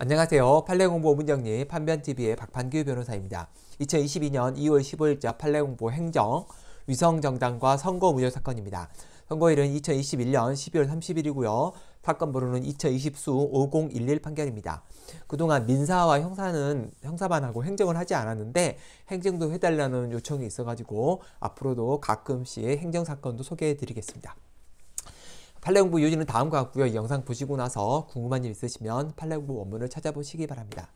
안녕하세요. 판례공보 문정리 판변TV의 박판규 변호사입니다. 2022년 2월 15일자 판례공보 행정 위성정당과 선거 무효 사건입니다. 선거일은 2021년 12월 30일이고요. 사건 번호는 2020수 5011 판결입니다. 그동안 민사와 형사는 형사만 하고 행정을 하지 않았는데 행정도 해달라는 요청이 있어가지고 앞으로도 가끔씩 행정사건도 소개해드리겠습니다. 팔레공부 요지는 다음과 같고요. 이 영상 보시고 나서 궁금한 일 있으시면 팔레공부 원문을 찾아보시기 바랍니다.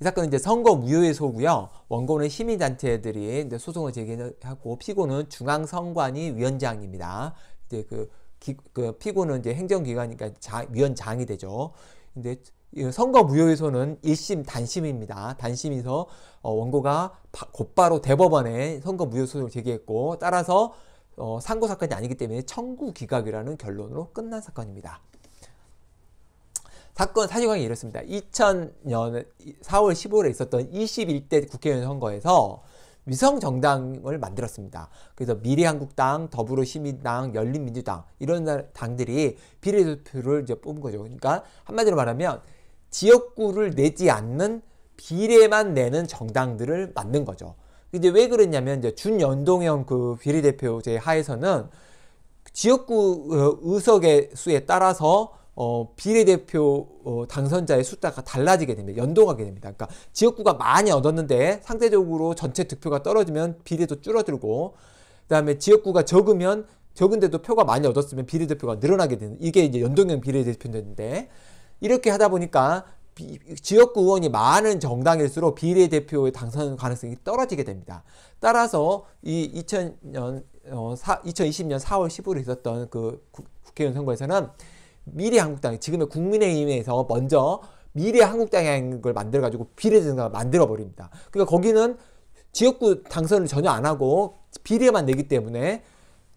이 사건은 이제 선거 무효의 소고요. 원고는 시민단체들이 이제 소송을 제기하고 피고는 중앙선관위 위원장입니다. 이제 그, 기, 그 피고는 이제 행정기관이니까 자, 위원장이 되죠. 근데 선거 무효의소는 1심 단심입니다. 단심에서 어, 원고가 곧바로 대법원에 선거 무효소송을 제기했고 따라서 어, 상고 사건이 아니기 때문에 청구 기각이라는 결론으로 끝난 사건입니다. 사건 사실관이 이렇습니다. 2000년 4월 15일에 있었던 21대 국회의원 선거에서 위성 정당을 만들었습니다. 그래서 미래한국당, 더불어시민당, 열린민주당 이런 당들이 비례대표를 이제 뽑은 거죠. 그러니까 한마디로 말하면 지역구를 내지 않는 비례만 내는 정당들을 만든 거죠. 이제 왜 그랬냐면 이제 준연동형 그 비례대표제 하에서는 지역구 어, 의석의 수에 따라서 어, 비례대표 어, 당선자의 숫자가 달라지게 됩니다. 연동하게 됩니다. 그러니까 지역구가 많이 얻었는데 상대적으로 전체 득표가 떨어지면 비례도 줄어들고 그다음에 지역구가 적으면 적은데도 표가 많이 얻었으면 비례대표가 늘어나게 되는 이게 이제 연동형 비례대표인데 제 이렇게 하다 보니까 비, 지역구 의원이 많은 정당일수록 비례대표의 당선 가능성이 떨어지게 됩니다. 따라서 이 2000년 어, 사, 2020년 4월 15일에 있었던 그 국회의원 선거에서는 미래한국당 지금의 국민의힘에서 먼저 미래한국당이 만들어가지고 비례대표가 만들어버립니다. 그러니까 거기는 지역구 당선을 전혀 안 하고 비례만 내기 때문에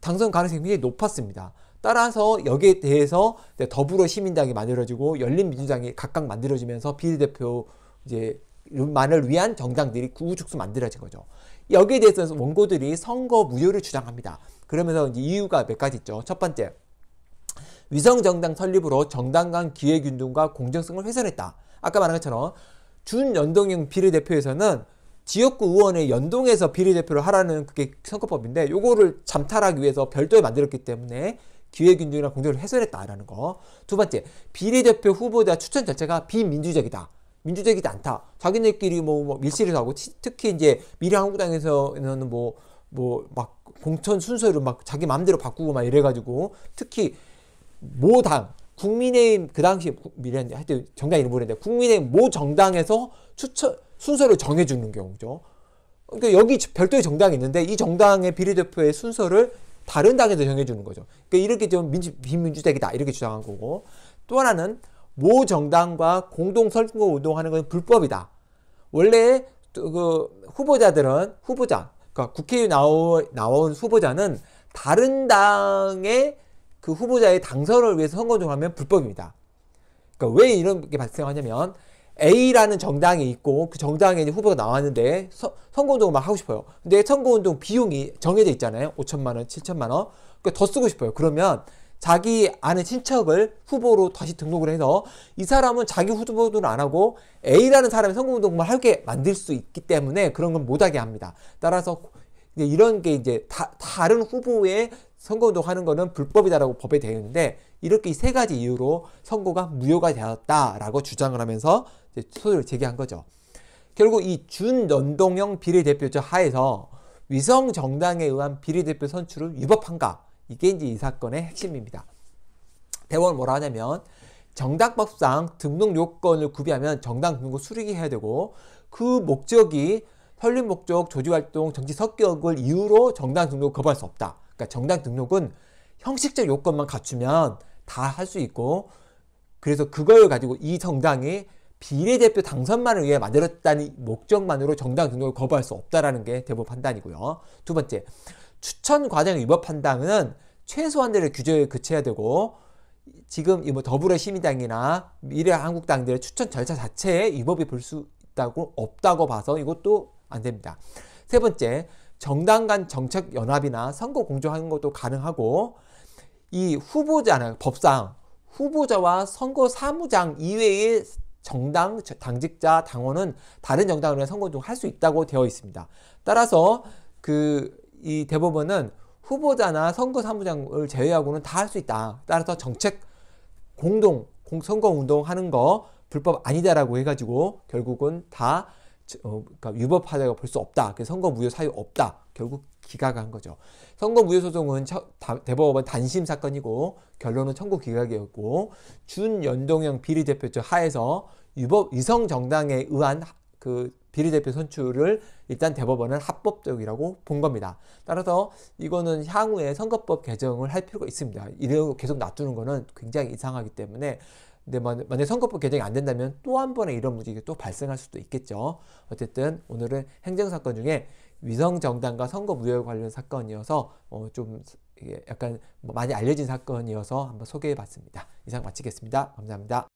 당선 가능성이 굉장히 높았습니다. 따라서 여기에 대해서 더불어 시민당이 만들어지고 열린민주당이 각각 만들어지면서 비례대표 이제 만을 위한 정당들이 구우수 만들어진 거죠. 여기에 대해서 원고들이 선거 무효를 주장합니다. 그러면서 이제 이유가 몇 가지 있죠. 첫 번째, 위성정당 설립으로 정당 간기획균등과 공정성을 훼손했다. 아까 말한 것처럼 준연동형 비례대표에서는 지역구 의원의 연동해서 비례대표를 하라는 그게 선거법인데 요거를 잠탈하기 위해서 별도에 만들었기 때문에 기회균등이나 공정을 해설했다라는 거. 두 번째, 비례대표 후보자 추천 자체가 비민주적이다. 민주적이지 않다. 자기네끼리 뭐, 뭐 밀실을 하고 특히 이제 미래한국당에서는 뭐 뭐 막 공천 순서를 막 자기 마음대로 바꾸고 막 이래가지고 특히 모당 국민의힘 그 당시 미래 하여튼 정당 이름 모르는데 국민의힘 모 정당에서 추천 순서를 정해주는 경우죠. 그러니까 여기 별도의 정당이 있는데 이 정당의 비례대표의 순서를 다른 당에서 정해주는 거죠. 그러니까 이렇게 좀 민주, 비민주적이다 이렇게 주장한 거고 또 하나는 모 정당과 공동 선거 운동하는 건 불법이다. 원래 그 후보자들은 후보자 그러니까 국회에 나오, 나온 후보자는 다른 당의 그 후보자의 당선을 위해서 선거 운동하면 불법입니다. 그러니까 왜 이런 게 발생하냐면 A라는 정당이 있고 그 정당에 이제 후보가 나왔는데 서, 선거운동을 막 하고 싶어요. 근데 선거운동 비용이 정해져 있잖아요. 5천만 원, 7천만 원. 그러니까 더 쓰고 싶어요. 그러면 자기 아는 친척을 후보로 다시 등록을 해서 이 사람은 자기 후보도는 안 하고 A라는 사람이 선거운동만 하게 만들 수 있기 때문에 그런 건 못하게 합니다. 따라서 이런 제이게 이제 다, 다른 후보의 선거운동 하는 거는 불법이다라고 법에 되어 있는데 이렇게 세 가지 이유로 선거가 무효가 되었다라고 주장을 하면서 소요를 제기한 거죠. 결국 이 준연동형 비례대표제 하에서 위성 정당에 의한 비례대표 선출은 위법한가? 이게 이제 이 사건의 핵심입니다. 대원 뭐라 하냐면 정당법상 등록 요건을 구비하면 정당 등록 수리기 해야 되고 그 목적이 설립 목적, 조직활동, 정치 성격을 이유로 정당 등록 거부할 수 없다. 그러니까 정당 등록은 형식적 요건만 갖추면 다 할 수 있고 그래서 그걸 가지고 이 정당이 비례대표 당선만을 위해 만들었다는 목적만으로 정당 등록을 거부할 수 없다라는 게대법 판단이고요. 두 번째, 추천 과정 위법 판단은 최소한대로 규제에 그쳐야 되고 지금 이 뭐 더불어시민당이나 미래한국당들의 추천 절차 자체에 위법이 볼 수 있다고 없다고 봐서 이것도 안 됩니다. 세 번째, 정당 간 정책 연합이나 선거 공조하는 것도 가능하고 이 후보자는 법상 후보자와 선거 사무장 이외의 정당, 당직자, 당원은 다른 정당으로 선거 중할수 있다고 되어 있습니다. 따라서 그 이 대법원은 후보자나 선거 사무장을 제외하고는 다 할 수 있다. 따라서 정책 공동 공, 선거 운동하는 거 불법 아니다라고 해가지고 결국은 다 어, 그러니까 유법 하자가 볼 수 없다. 그 그러니까 선거 무효 사유 없다. 결국 기각한 거죠. 선거 무효 소송은 대법원 단심 사건이고 결론은 청구 기각이었고 준연동형 비례대표제 하에서 유법 위성 정당에 의한 그 비례대표 선출을 일단 대법원은 합법적이라고 본 겁니다. 따라서 이거는 향후에 선거법 개정을 할 필요가 있습니다. 이대 계속 놔두는 거는 굉장히 이상하기 때문에 근데 만약에 선거법 개정이 안 된다면 또 한 번의 이런 문제가 또 발생할 수도 있겠죠. 어쨌든 오늘은 행정사건 중에 위성정당과 선거 무효 관련 사건이어서 어좀 약간 많이 알려진 사건이어서 한번 소개해 봤습니다. 이상 마치겠습니다. 감사합니다.